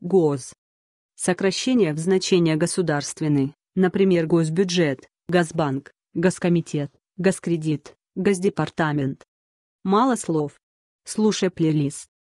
ГОЗ. Сокращение в значение государственный, например, госбюджет, Газбанк, Газкомитет, Газкредит, Газдепартамент. Мало слов. Слушай плейлист.